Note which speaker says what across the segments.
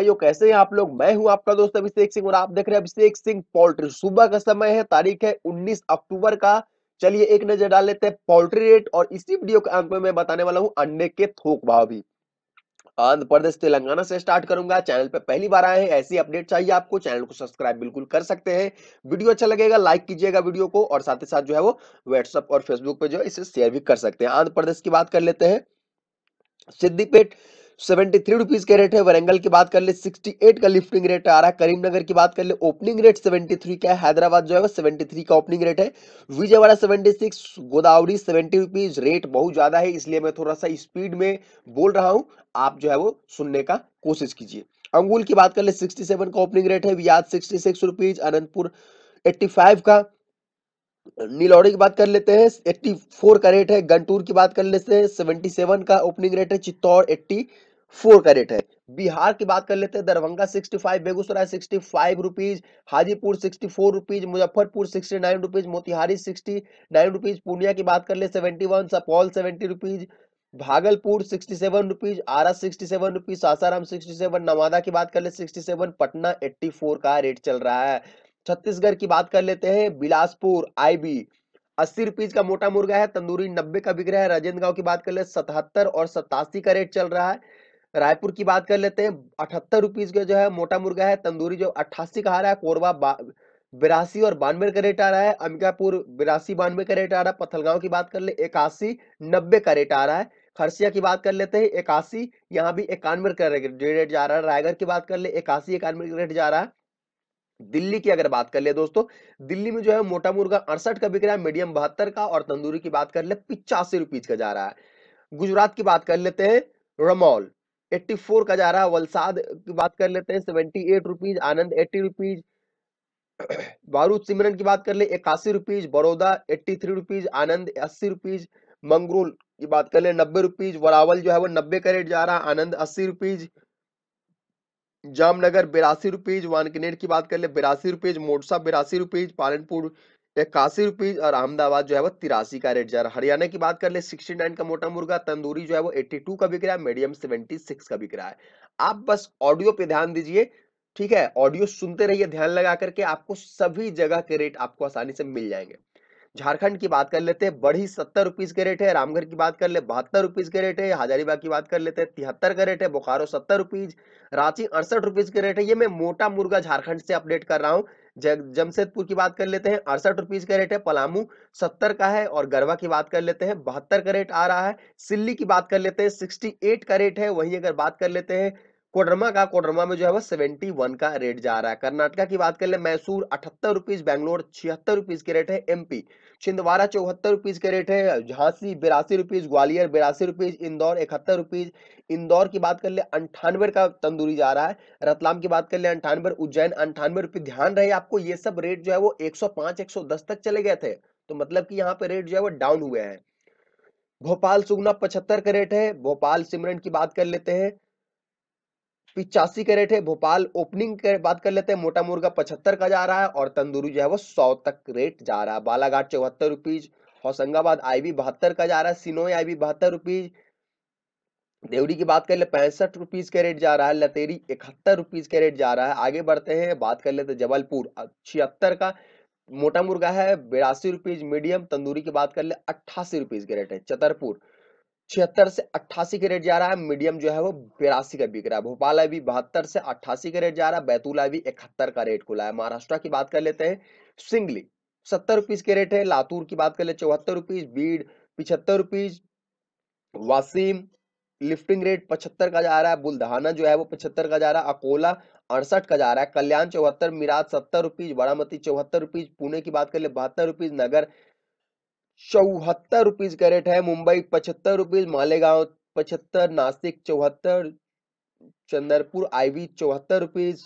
Speaker 1: भाइयों कैसे हैं आप लोग मैं हूं आपका दोस्त अभिषेक सिंह और आप देख रहे हैं अभिषेक सिंह पोल्ट्री सुबह का समय है तारीख है 19 अक्टूबर का चलिए एक नजर डाल लेते हैं पोल्ट्री रेट और इसी वीडियो के अंत में मैं बताने वाला हूं अंडे के थोक भाव भी आंध्र प्रदेश तेलंगाना से स्टार्ट करूंगा चैनल पे पहली बार आए हैं ऐसी अपडेट चाहिए आपको चैनल को सब्सक्राइब बिल्कुल कर सकते हैं वीडियो अच्छा लगेगा लाइक कीजिएगा वीडियो को और साथ ही साथ जो है वो व्हाट्सअप और फेसबुक पे जो है इसे शेयर भी कर सकते हैं आंध्र प्रदेश की बात कर लेते हैं सिद्धिपेट सेवेंटी थ्री रुपीज के रेट है वरंगल की बात कर ले सिक्सटी एट का लिफ्टिंग रेट आ रहा है करीमनगर की बात कर ले ओपनिंग रेट सेवेंटी थ्री का है हैदराबाद जो है वो सेवेंटी थ्री का ओपनिंग रेट है Vijayawada seventy six Godavari seventy rupees rate बहुत ज्यादा है इसलिए मैं थोड़ा सा स्पीड में बोल रहा हूँ आप जो है वो सुनने का कोशिश कीजिए अंगुल की बात कर ले सिक्सटी सेवन का ओपनिंग रेट है वियाद sixty six rupees Anantapur eighty five का नीलौड़ी की बात कर लेते हैं 84 का रेट है गंटूर की बात कर लेते हैं 77 का ओपनिंग रेट है चित्तौड़ 80 फोर का रेट है बिहार की बात कर लेते हैं Darbhanga sixty five Begusarai sixty five rupees Hajipur four rupees Muzaffarpur nine rupees Motihari nine rupees Purnia की बात कर ले one Supaul seventy rupees Bhagalpur seven rupees Ara seven rupees Sasaram seven Nawada की बात कर ले sixty seven Patna eighty four का रेट चल रहा है छत्तीसगढ़ की बात कर लेते हैं बिलासपुर आईबी अस्सी रुपीज का मोटा मुर्गा है तंदूरी नब्बे का बिक रहा है राजेंद्र गांव की बात कर ले सतहत्तर और सतासी का रेट चल रहा है रायपुर की बात कर लेते हैं अठहत्तर रुपीज का जो है मोटा मुर्गा है तंदूरी जो अट्ठासी का आ रहा है कोरबा बिरासी और बानवे का रेट आ रहा है अंबिकापुर बिरासी बानवे का रेट आ रहा है पथलगांव की बात कर ले इक्यासी नब्बे का रेट आ रहा है खरसिया की बात कर लेते हैं इक्यासी यहाँ भी इक्यानवे का रेट जा रहा है रायगढ़ की बात कर ले इक्यासी इक्यानवे का रेट जा रहा है दिल्ली की अगर बात कर ले दोस्तों दिल्ली में जो है मोटा मुर्गा अड़सठ का बिक रहा है मीडियम बहत्तर का और तंदूरी की बात कर ले पिचासी रुपीज का जा रहा है गुजरात की बात कर लेते हैं रमौल एट्टी फोर का जा रहा है वलसाद की बात कर लेते हैं seventy eight rupees Anand eighty rupees बारूद सिमरन की बात कर ले इक्यासी rupees Baroda eighty three rupees Anand अस्सी रुपीज मंगरूल की बात कर ले नब्बे रुपीज वरावल जो है वो नब्बे का रेट जा रहा है आनंद अस्सी रुपीज जामनगर बिरासी रुपीज वानकनेर की बात कर ले बिरासी रुपीज मोरसा बिरासी रुपीज पालनपुर इक्यासी रुपीज और अहमदाबाद जो है वो तिरासी का रेट जा रहा है हरियाणा की बात कर ले सिक्सटी नाइन का मोटा मुर्गा तंदूरी जो है वो एट्टी टू का बिक रहा है मीडियम सेवेंटी सिक्स का बिक रहा है आप बस ऑडियो पे ध्यान दीजिए ठीक है ऑडियो सुनते रहिए ध्यान लगा करके आपको सभी जगह के रेट आपको आसानी से मिल जाएंगे झारखंड की बात कर लेते हैं बढ़ी सत्तर रुपीज के रेट है रामगढ़ की बात कर ले बहत्तर रुपीज के रेट है हजारीबाग की बात कर लेते हैं तिहत्तर का रेट है बोकारो सत्तर रुपीज रांची अड़सठ रुपीज के रेट है ये मैं मोटा मुर्गा झारखंड से अपडेट कर रहा हूँ जमशेदपुर की बात कर लेते हैं अड़सठ रुपीज का रेट है पलामू सत्तर का है और गरवा की बात कर लेते हैं बहत्तर का रेट आ रहा है सिल्ली की बात कर लेते हैं सिक्सटी एट का रेट है वहीं अगर बात कर लेते हैं कोडरमा का कोडरमा में जो है वो सेवेंटी वन का रेट जा रहा है कर्नाटका की बात कर ले मैसूर अठहत्तर रुपीज बैंगलोर छिहत्तर रुपीज के रेट है एमपी छिंदवाड़ा चौहत्तर रुपीज के रेट है झांसी बिरासी रुपीज ग्वालियर बिरासी रुपीज इंदौर इकहत्तर रुपीज इंदौर की बात कर ले अंठानवे का तंदूरी जा रहा है रतलाम की बात कर ले अंठानवे उज्जैन अंठानवे रुपीज ध्यान रहे आपको ये सब रेट जो है वो एक सौ पांच एक सौ दस तक चले गए थे तो मतलब की यहाँ पे रेट जो है वो डाउन हुए हैं भोपाल सुगना पचहत्तर का रेट है भोपाल सिमरन की बात कर लेते हैं पिचासी के रेट है भोपाल ओपनिंग के बात कर लेते हैं मोटा मुर्गा पचहत्तर का जा रहा है और तंदूरी जो है वो सौ तक रेट जा रहा है बालाघाट चौहत्तर रुपीज होशंगाबाद आई भी बहत्तर का जा रहा है सिनोई आई भी बहत्तर रुपीज देवरी की बात कर ले पैंसठ रुपीज के रेट जा रहा है लतेरी इकहत्तर रुपीज के रेट जा रहा है आगे बढ़ते हैं बात कर लेते जबलपुर छिहत्तर का मोटा मुर्गा है बिरासी रुपीज मीडियम तंदूरी की बात कर ले अट्ठासी रुपीज के रेट है छतरपुर छिहत्तर से अट्ठासी के रेट जा रहा है मीडियम जो है वो बिरासी का बिक रहा है भोपाल अभी बहत्तर से अट्ठासी का रेट जा रहा है बैतूला अभी इकहत्तर का रेट खुला है महाराष्ट्र की बात कर लेते हैं सिंगली सत्तर रुपीज के रेट है लातूर की बात कर ले चौहत्तर रुपीज बीड पिछहत्तर रुपीज वासीम लिफ्टिंग रेट पचहत्तर का जा रहा है बुल्धाना जो है वो पचहत्तर का जा रहा है अकोला अड़सठ का जा रहा है कल्याण चौहत्तर मिराज सत्तर रुपीज बारामती चौहत्तर रुपीज पुणे की बात कर ले बहत्तर रुपीज नगर चौहत्तर रुपीज का रेट है मुंबई पचहत्तर रुपीज मालेगांव पचहत्तर नासिक चौहत्तर चंद्रपुर आईवी चौहत्तर रुपीज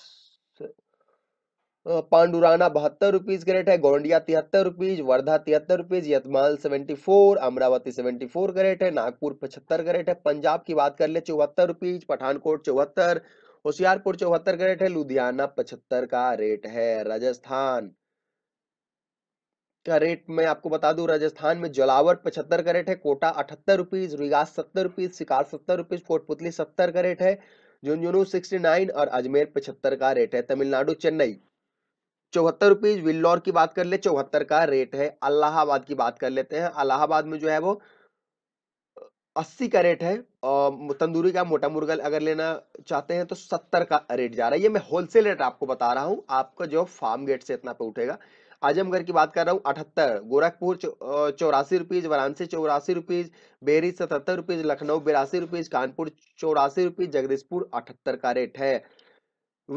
Speaker 1: पांडुराना बहत्तर रुपीज का रेट है गोंडिया तिहत्तर रुपीज वर्धा तिहत्तर rupees Yavatmal seventy four Amravati seventy four का रेट है नागपुर पचहत्तर का रेट है पंजाब की बात कर ले चौहत्तर रुपीज पठानकोट चौहत्तर होशियारपुर चौहत्तर का रेट है लुधियाना पचहत्तर का रेट है राजस्थान रेट मैं आपको बता दूं राजस्थान में जलावर पचहत्तर रेट है कोटा अठहत्तर रुपीज रियाज सत्तर रुपीज शिकार सत्तर रुपीज कोटपुतली सत्तर रेट है झुंझुनू सिक्सटी नाइन और अजमेर पचहत्तर का रेट है तमिलनाडु चेन्नई चौहत्तर रुपीज विल्लौर की बात कर ले चौहत्तर का रेट है अलाहाबाद की बात कर लेते हैं अलाहाबाद में जो है वो अस्सी का रेट है और तंदूरी का मोटा मुर्गा अगर लेना चाहते हैं तो सत्तर का रेट जा रहा है ये मैं होलसेल रेट आपको बता रहा हूँ आपका जो फार्म गेट से इतना पे उठेगा आजमगढ़ की बात कर रहा हूँ अठहत्तर गोरखपुर चौरासी रुपीज वाराणसी चौरासी रुपीज बेरी सतहत्तर रुपीज लखनऊ बिरासी रुपीज कानपुर चौरासी रुपीज जगदीशपुर अठहत्तर का रेट है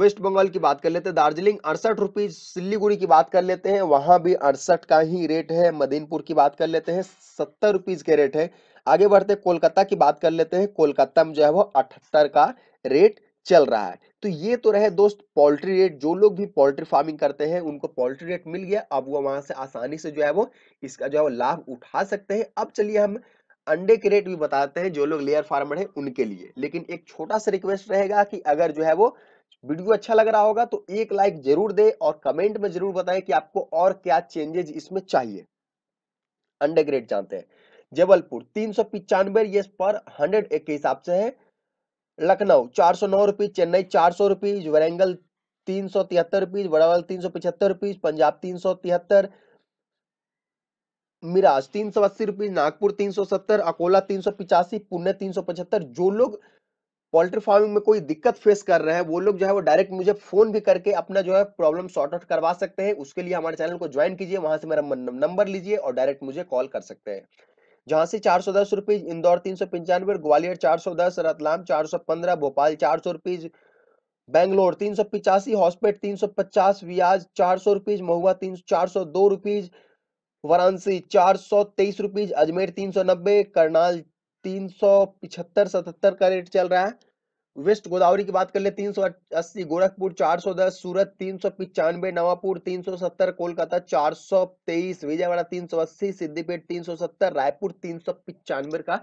Speaker 1: वेस्ट बंगाल की बात कर लेते हैं दार्जिलिंग अड़सठ रुपीज सिलीगुड़ी की बात कर लेते हैं वहां भी अड़सठ का ही रेट है मदीनपुर की बात कर लेते हैं सत्तर रुपीज के रेट है आगे बढ़ते कोलकाता की बात कर लेते हैं कोलकाता में जो है वो अठहत्तर का रेट चल रहा है तो ये तो रहे दोस्त पोल्ट्री रेट जो लोग भी पोल्ट्री फार्मिंग करते हैं उनको पोल्ट्री रेट मिल गया अब वो वहां से आसानी से जो है वो इसका जो है वो लाभ उठा सकते हैं अब चलिए हम अंडे के रेट भी बताते हैं जो लोग लेयर फार्मर है उनके लिए लेकिन एक छोटा सा रिक्वेस्ट रहेगा कि अगर जो है वो वीडियो अच्छा लग रहा होगा तो एक लाइक जरूर दे और कमेंट में जरूर बताए कि आपको और क्या चेंजेज इसमें चाहिए अंडे ग्रेड जानते हैं जबलपुर तीन सौ पिचानवे पर हंड्रेड एक के हिसाब से है लखनऊ चार सौ नौ रुपीज चेन्नई चार सौ रुपीज वरेंगल तीन सौ तिहत्तर रुपीज वड़ावल तीन सौ पिछहत्तर रुपीज पंजाब तीन सौ तिहत्तर मिराज तीन सौ अस्सी रुपीज नागपुर तीन सौ सत्तर अकोला तीन सौ पिचासी पुणे तीन सौ पचहत्तर जो लोग पोल्ट्री फार्मिंग में कोई दिक्कत फेस कर रहे हैं वो लोग जो है वो डायरेक्ट मुझे फोन भी करके अपना जो है प्रॉब्लम सॉर्ट आउट करवा सकते हैं उसके लिए हमारे चैनल को ज्वाइन कीजिए वहां से मेरा नंबर लीजिए और डायरेक्ट मुझे कॉल कर सकते हैं झांसी चार सौ दस रुपीज इंदौर तीन सौ पंचानवे ग्वालियर चार सौ दस रतलाम चार सौ पंद्रह भोपाल चार सौ रुपीज बैंगलोर तीन सौ पिचासी हॉस्पेट तीन सौ पचास रियाज चार सौ रुपीज महुआ तीन चार सौ दो रुपीज वाराणसी चार सौ तेईस रुपीज अजमेर तीन सौ नब्बे करनाल तीन सौ पिछहत्तर सतहत्तर का रेट चल रहा है वेस्ट गोदावरी की बात कर ले 380 गोरखपुर 410 सूरत तीन सौ पिचानवे नवापुर 370 कोलकाता 423 विजयवाड़ा 380 सिद्धिपेट सत्तर रायपुर तीन सौ पिचानवे का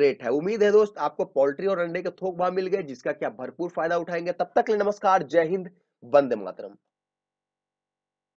Speaker 1: रेट है उम्मीद है दोस्त आपको पोल्ट्री और अंडे के थोक भाव मिल गए जिसका क्या भरपूर फायदा उठाएंगे तब तक ले नमस्कार जय हिंद वंदे मातरम